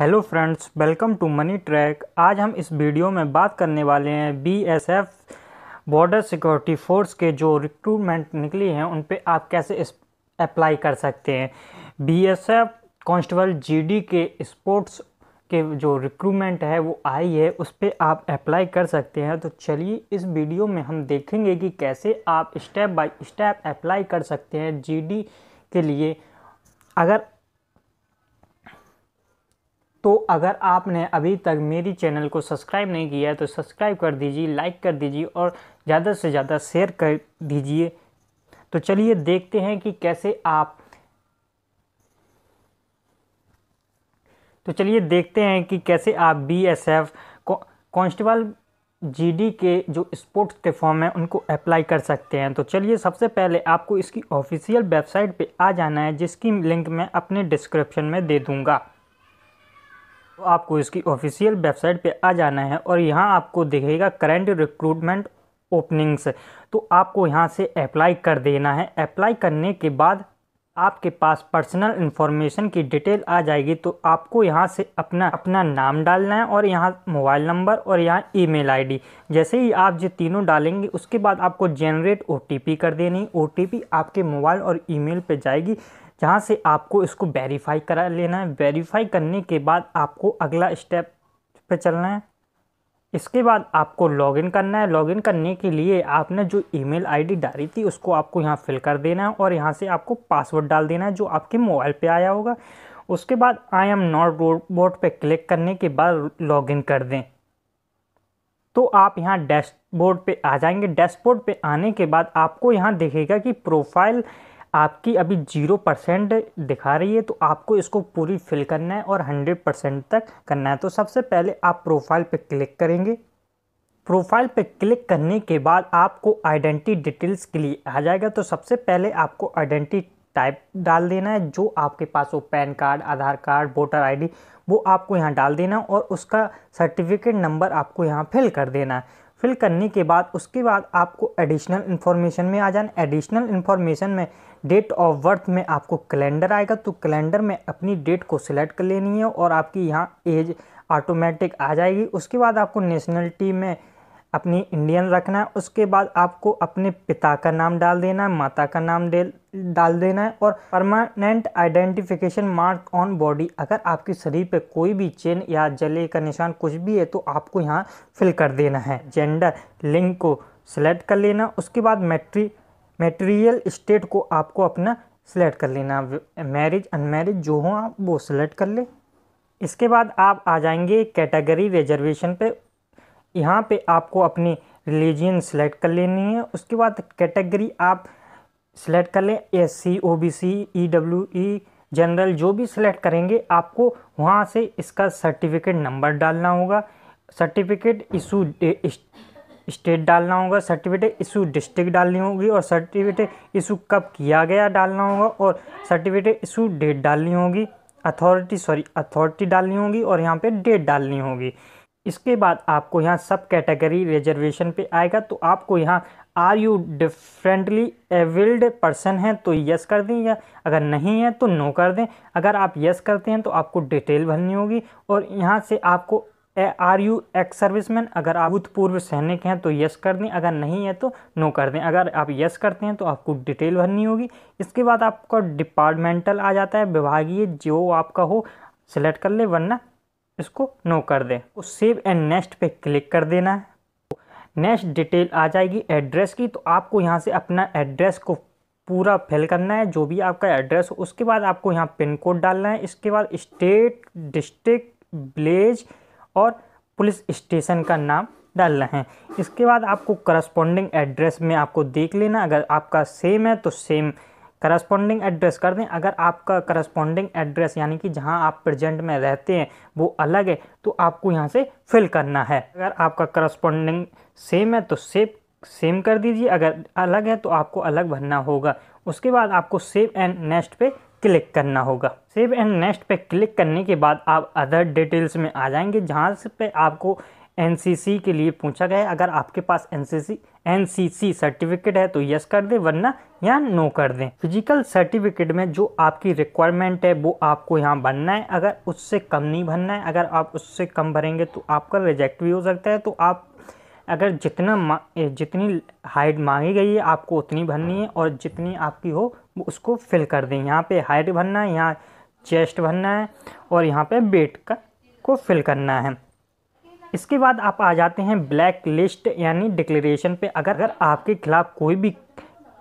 hello friends welcome to Money Track आज हम इस वीडियो में बात करने वाले हैं बीएसएफ बॉर्डर सिक्योरिटी फोर्स के जो रिक्रूटमेंट निकली हैं उन पे आप कैसे अप्लाई कर सकते हैं बीएसएफ कांस्टेबल जीडी के स्पोर्ट्स के जो रिक्रूटमेंट है वो आई है उस पर आप अप्लाई कर सकते हैं तो चलिए इस वीडियो में हम देखेंगे कि कैसे आप स्टेप बाय स्टेप अप्लाई कर सकते हैं जीडी के लिए अगर तो अगर आपने अभी तक मेरी चैनल को सब्सक्राइब नहीं किया है तो सब्सक्राइब कर दीजिए लाइक कर दीजिए और ज़्यादा से ज़्यादा शेयर कर दीजिए तो चलिए देखते हैं कि कैसे आप तो चलिए देखते हैं कि कैसे आप B S F constable GD के जो स्पोर्ट्स के फॉर्म हैं उनको अप्लाई कर सकते हैं तो चलिए सबसे पहले आपको इसकी ऑफिशियल वेबसाइट पे आ जाना है जिसकी लिंक मैं अपने डिस्क्रिप्शन में दे दूंगा तो आपको इसकी ऑफिशियल वेबसाइट पे आ जाना है और यहाँ आपको दिखेगा करंट रिक्रूटमेंट ओपनिंग्स तो आपको यहाँ से अप्लाई कर देना है अप्लाई करने के बाद आपके पास पर्सनल इन्फॉर्मेशन की डिटेल आ जाएगी तो आपको यहाँ से अपना अपना नाम डालना है और यहाँ मोबाइल नंबर और यहाँ ईमेल आईडी जैसे ही आप ये तीनों डालेंगे उसके बाद आपको जनरेट ओटीपी कर देनी ओटीपी आपके मोबाइल और ईमेल पे जाएगी जहाँ से आपको इसको वेरीफाई करा लेना है वेरीफाई करने के बाद आपको अगला स्टेप पे चलना है इसके बाद आपको लॉगिन करना है लॉगिन करने के लिए आपने जो ईमेल आईडी डाली थी उसको आपको यहाँ फिल कर देना है और यहाँ से आपको पासवर्ड डाल देना है जो आपके मोबाइल पे आया होगा उसके बाद आई एम नॉट रोबोट पे क्लिक करने के बाद लॉगिन कर दें तो आप यहाँ डैशबोर्ड पे आ जाएंगे डैशबोर्ड पे आने के बाद आपको यहाँ देखेगा कि प्रोफाइल आपकी अभी जीरो परसेंट दिखा रही है तो आपको इसको पूरी फिल करना है और हंड्रेड परसेंट तक करना है तो सबसे पहले आप प्रोफाइल पर क्लिक करेंगे प्रोफाइल पर क्लिक करने के बाद आपको आइडेंटिटी डिटेल्स के लिए आ जाएगा तो सबसे पहले आपको आइडेंटिटी टाइप डाल देना है जो आपके पास हो PAN card Aadhaar card voter ID वो आपको यहाँ डाल देना और उसका सर्टिफिकेट नंबर आपको यहाँ फिल कर देना है फिल करने के बाद उसके बाद आपको एडिशनल इन्फॉर्मेशन में आ जाना एडिशनल इन्फॉर्मेशन में डेट ऑफ बर्थ में आपको कैलेंडर आएगा तो कैलेंडर में अपनी डेट को सिलेक्ट कर लेनी है और आपकी यहाँ एज ऑटोमेटिक आ जाएगी उसके बाद आपको नेशनलिटी में अपनी इंडियन रखना है उसके बाद आपको अपने पिता का नाम डाल देना है माता का नाम डाल देना है और permanent identification mark on body अगर आपके शरीर पे कोई भी चेन या जले का निशान कुछ भी है तो आपको यहाँ फिल कर देना है जेंडर लिंग को सिलेक्ट कर लेना उसके बाद मेट्री मेटेरियल स्टेट को आपको अपना सिलेक्ट कर लेना मैरिज अनमैरिज जो हो आप वो सिलेक्ट कर लें इसके बाद आप आ जाएंगे कैटेगरी रिजर्वेशन पे यहाँ पे आपको अपनी रिलीजन सेलेक्ट कर लेनी है उसके बाद कैटेगरी आप सिलेक्ट कर लें S C O B C E W E general जो भी सिलेक्ट करेंगे आपको वहाँ से इसका सर्टिफिकेट नंबर डालना होगा सर्टिफिकेट इशू स्टेट डालना होगा सर्टिफिकेट इशू डिस्ट्रिक्ट डालनी होगी और सर्टिफिकेट इशू कब किया गया डालना होगा और सर्टिफिकेट इशू डेट डालनी होगी अथॉरिटी सॉरी अथॉरिटी डालनी होगी और यहाँ पे डेट डालनी होगी इसके बाद आपको यहाँ सब कैटेगरी रिजर्वेशन पे आएगा तो आपको यहाँ are you differently abled person हैं तो यस कर दें या अगर नहीं है तो नो कर दें अगर आप यस करते हैं तो आपको डिटेल भरनी होगी और यहाँ से आपको आर यू एक्स सर्विसमैन अगर आप भूतपूर्व सैनिक हैं तो यस कर दें अगर नहीं है तो नो कर दें अगर आप यस करते हैं तो आपको डिटेल भरनी होगी इसके बाद आपका डिपार्टमेंटल आ जाता है विभागीय जो आपका हो सिलेक्ट कर ले वरना इसको नो कर दें तो सेव एंड नेक्स्ट पे क्लिक कर देना है नेक्स्ट डिटेल आ जाएगी एड्रेस की तो आपको यहाँ से अपना एड्रेस को पूरा फिल करना है जो भी आपका एड्रेस हो उसके बाद आपको यहाँ पिन कोड डालना है इसके बाद स्टेट डिस्ट्रिक्ट विलेज और पुलिस स्टेशन का नाम डालना है इसके बाद आपको करस्पॉन्डिंग एड्रेस में आपको देख लेना अगर आपका सेम है तो सेम करस्पॉन्डिंग एड्रेस कर दें अगर आपका करस्पॉन्डिंग एड्रेस यानी कि जहां आप प्रेजेंट में रहते हैं वो अलग है तो आपको यहां से फिल करना है अगर आपका करस्पॉन्डिंग सेम है तो सेव सेम कर दीजिए अगर अलग है तो आपको अलग भरना होगा उसके बाद आपको सेव एंड नेक्स्ट पे क्लिक करना होगा सेव एंड नेक्स्ट पे क्लिक करने के बाद आप अदर डिटेल्स में आ जाएंगे जहाँ से पे आपको एनसीसी के लिए पूछा गया है अगर आपके पास एनसीसी एनसीसी सर्टिफिकेट है तो यस कर दें वरना यहाँ नो कर दें फिजिकल सर्टिफिकेट में जो आपकी रिक्वायरमेंट है वो आपको यहाँ भरना है अगर उससे कम नहीं भरना है अगर आप उससे कम भरेंगे तो आपका रिजेक्ट भी हो सकता है तो आप अगर जितना जितनी हाइट मांगी गई है आपको उतनी भरनी है और जितनी आपकी हो उसको फिल कर दें यहाँ पर हाइट भरना है यहाँ चेस्ट भरना है और यहाँ पर वेट का को फिल करना है इसके बाद आप आ जाते हैं ब्लैक लिस्ट यानी डिक्लेरेशन पे अगर अगर आपके खिलाफ़ कोई भी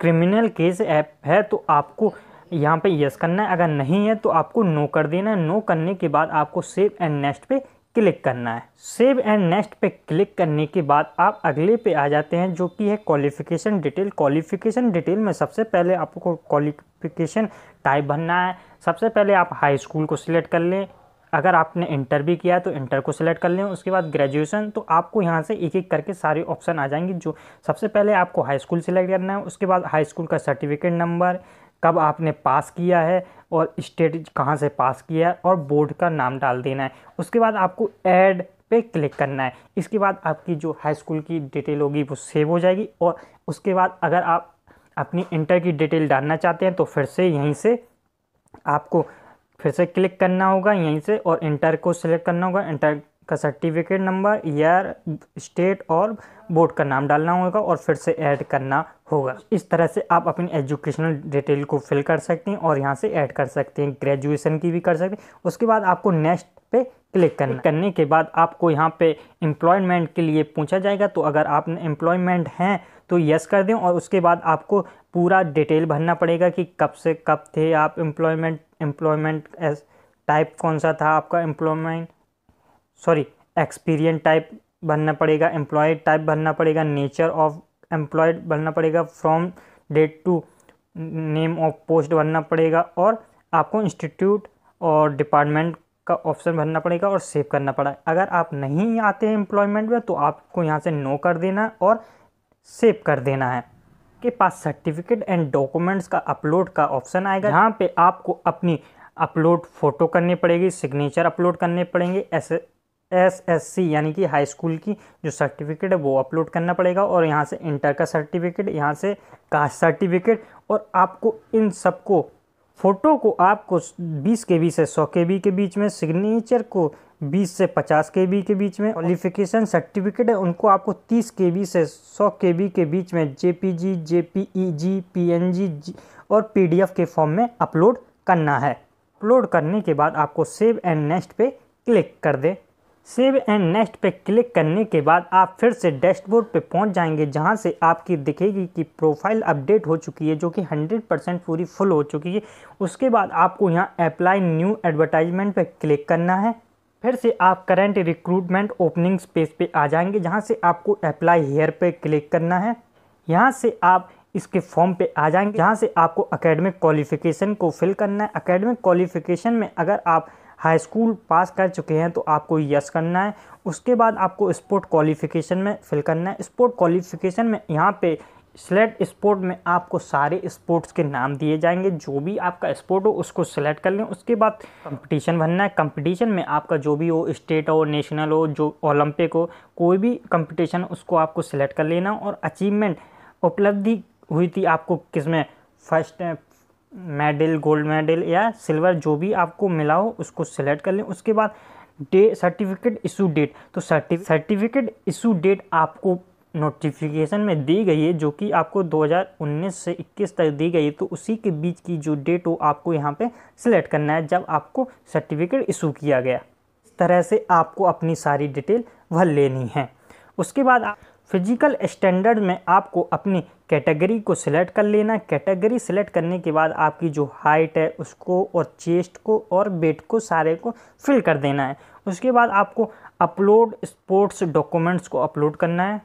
क्रिमिनल केस ऐप है तो आपको यहाँ पे यस करना है अगर नहीं है तो आपको नो कर देना है नो करने के बाद आपको सेव एंड नेक्स्ट पे क्लिक करना है सेव एंड नेक्स्ट पे क्लिक करने के बाद आप अगले पे आ जाते हैं जो कि है क्वालिफिकेशन डिटेल क्वालिफिकेशन डिटेल में सबसे पहले आपको क्वालिफिकेशन टाइप भरना है सबसे पहले आप हाई स्कूल को सिलेक्ट कर लें अगर आपने इंटर भी किया तो इंटर को सिलेक्ट कर लें उसके बाद ग्रेजुएशन तो आपको यहाँ से एक एक करके सारे ऑप्शन आ जाएंगे जो सबसे पहले आपको हाई स्कूल सिलेक्ट करना है उसके बाद हाई स्कूल का सर्टिफिकेट नंबर कब आपने पास किया है और स्टेट कहाँ से पास किया है और बोर्ड का नाम डाल देना है उसके बाद आपको एड पे क्लिक करना है इसके बाद आपकी जो हाई स्कूल की डिटेल होगी वो सेव हो जाएगी और उसके बाद अगर आप अपनी इंटर की डिटेल डालना चाहते हैं तो फिर से यहीं से आपको फिर से क्लिक करना होगा यहीं से और इंटर को सिलेक्ट करना होगा इंटर का सर्टिफिकेट नंबर ईयर स्टेट और बोर्ड का नाम डालना होगा और फिर से ऐड करना होगा इस तरह से आप अपनी एजुकेशनल डिटेल को फिल कर सकते हैं और यहाँ से ऐड कर सकते हैं ग्रेजुएशन की भी कर सकते हैं उसके बाद आपको नेक्स्ट पे क्लिक करना करने के बाद आपको यहाँ पे एम्प्लॉयमेंट के लिए पूछा जाएगा तो अगर आप एम्प्लॉयमेंट हैं तो यस कर दें और उसके बाद आपको पूरा डिटेल भरना पड़ेगा कि कब से कब थे आप एम्प्लॉयमेंट एम्प्लॉयमेंट एस टाइप कौन सा था आपका एम्प्लॉयमेंट सॉरी एक्सपीरियंस टाइप भरना पड़ेगा एम्प्लॉयड टाइप भरना पड़ेगा नेचर ऑफ एम्प्लॉयड भरना पड़ेगा from date to name of post भरना पड़ेगा और आपको इंस्टीट्यूट और डिपार्टमेंट का ऑप्शन भरना पड़ेगा और सेव करना पड़ा अगर आप नहीं आते हैं एम्प्लॉयमेंट में तो आपको यहाँ से नो कर देना और सेव कर देना है के पास सर्टिफिकेट एंड डॉक्यूमेंट्स का अपलोड का ऑप्शन आएगा यहाँ पे आपको अपनी अपलोड फ़ोटो करनी पड़ेगी सिग्नेचर अपलोड करने पड़ेंगे एस एस एस सी यानी कि हाई स्कूल की जो सर्टिफिकेट है वो अपलोड करना पड़ेगा और यहाँ से इंटर का सर्टिफिकेट यहाँ से कास्ट सर्टिफिकेट और आपको इन सबको फ़ोटो को आपको 20 के बी से 100 के बी के बीच में सिग्नेचर को बीस से पचास के के बीच में क्वालिफिकेशन सर्टिफिकेट है उनको आपको तीस के से सौ के के बीच में J P G J P E G P N G और पी डी एफ के फॉर्म में अपलोड करना है अपलोड करने के बाद आपको सेव एंड नेक्स्ट पे क्लिक कर दें सेव एंड नेक्स्ट पे क्लिक करने के बाद आप फिर से डैशबोर्ड पे पहुंच जाएंगे जहां से आपकी दिखेगी कि प्रोफाइल अपडेट हो चुकी है जो कि 100 परसेंट पूरी फुल हो चुकी है उसके बाद आपको यहां अप्लाई न्यू एडवर्टाइजमेंट पे क्लिक करना है फिर से आप करंट रिक्रूटमेंट ओपनिंग पेज पे आ जाएंगे जहाँ से आपको अप्लाई हेयर पे क्लिक करना है यहाँ से आप इसके फॉर्म पे आ जाएंगे जहाँ से आपको अकेडमिक क्वालिफिकेशन को फिल करना है अकेडमिक क्वालिफिकेशन में अगर आप हाई स्कूल पास कर चुके हैं तो आपको यस करना है उसके बाद आपको स्पोर्ट क्वालिफिकेशन में फिल करना है स्पोर्ट क्वालिफिकेशन में यहाँ पे सेलेक्ट स्पोर्ट में आपको सारे स्पोर्ट्स के नाम दिए जाएंगे जो भी आपका स्पोर्ट हो उसको सिलेक्ट कर लें उसके बाद कंपटीशन भरना है कंपटीशन में आपका जो भी हो स्टेट हो नेशनल हो जो ओलंपिक हो कोई भी कंपटीशन उसको आपको सेलेक्ट कर लेना और अचीवमेंट उपलब्धि हुई थी आपको किस में फर्स्ट मेडल गोल्ड मेडल या सिल्वर जो भी आपको मिला हो उसको सिलेक्ट कर लें उसके बाद डे सर्टिफिकेट इशू डेट तो सर्टिफिकेट इशू डेट आपको नोटिफिकेशन में दी गई है जो कि आपको 2019 से 21 तक दी गई है तो उसी के बीच की जो डेट हो आपको यहाँ पे सिलेक्ट करना है जब आपको सर्टिफिकेट इशू किया गया इस तरह से आपको अपनी सारी डिटेल वह लेनी है उसके बाद आप फिजिकल स्टैंडर्ड में आपको अपनी कैटेगरी को सिलेक्ट कर लेना कैटेगरी सिलेक्ट करने के बाद आपकी जो हाइट है उसको और चेस्ट को और वेट को सारे को फिल कर देना है उसके बाद आपको अपलोड स्पोर्ट्स डॉक्यूमेंट्स को अपलोड करना है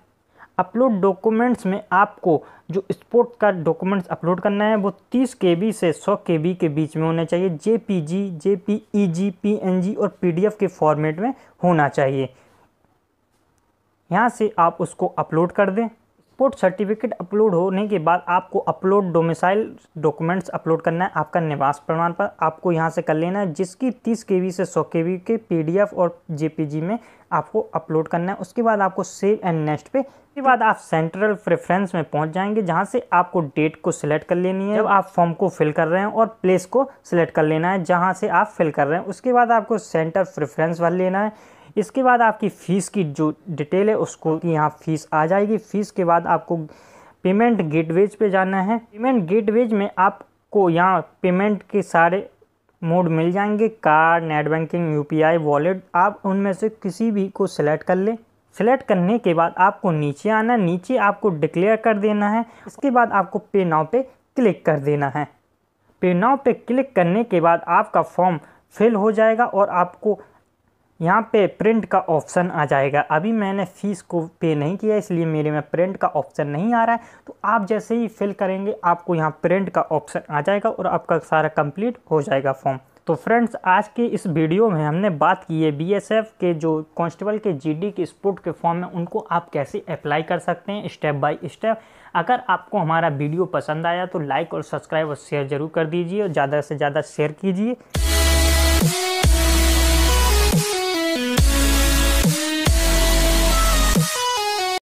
अपलोड डॉक्यूमेंट्स में आपको जो स्पोर्ट का डॉक्यूमेंट्स अपलोड करना है वो 30 के से 100 के के बीच में होना चाहिए J P G J P E G P N G और पी डी एफ के फॉर्मेट में होना चाहिए यहाँ से आप उसको अपलोड कर दें स्पोर्ट सर्टिफिकेट अपलोड होने के बाद आपको अपलोड डोमिसाइल डॉक्यूमेंट्स अपलोड करना है आपका निवास प्रमाण पत्र आपको यहाँ से कर लेना है जिसकी 30 के से 100 के के पीडीएफ और जेपीजी में आपको अपलोड करना है उसके बाद आपको सेव एंड नेक्स्ट पे उसके बाद आप सेंट्रल प्रेफरेंस में पहुंच जाएंगे जहां से आपको डेट को सिलेक्ट कर लेनी है जब आप फॉर्म को फिल कर रहे हैं और प्लेस को सिलेक्ट कर लेना है जहां से आप फिल कर रहे हैं उसके बाद आपको सेंटर प्रेफरेंस भर लेना है इसके बाद आपकी फ़ीस की जो डिटेल है उसको यहाँ फ़ीस आ जाएगी फ़ीस के बाद आपको पेमेंट गेटवेज पे जाना है पेमेंट गेटवेज में आपको यहाँ पेमेंट के सारे मोड मिल जाएंगे card net banking U wallet आप उनमें से किसी भी को सिलेक्ट कर लें सेलेक्ट करने के बाद आपको नीचे आना नीचे आपको डिक्लेयर कर देना है इसके बाद आपको पे नाव पे क्लिक कर देना है पे नाव पे क्लिक करने के बाद आपका फॉर्म फिल हो जाएगा और आपको यहाँ पे प्रिंट का ऑप्शन आ जाएगा अभी मैंने फ़ीस को पे नहीं किया इसलिए मेरे में प्रिंट का ऑप्शन नहीं आ रहा है तो आप जैसे ही फिल करेंगे आपको यहाँ प्रिंट का ऑप्शन आ जाएगा और आपका सारा कंप्लीट हो जाएगा फॉर्म तो फ्रेंड्स आज के इस वीडियो में हमने बात की है बीएसएफ के जो कांस्टेबल के जीडी के स्पोर्ट के फॉर्म में उनको आप कैसे अप्लाई कर सकते हैं स्टेप बाय स्टेप अगर आपको हमारा वीडियो पसंद आया तो लाइक और सब्सक्राइब और शेयर जरूर कर दीजिए और ज़्यादा से ज़्यादा शेयर कीजिए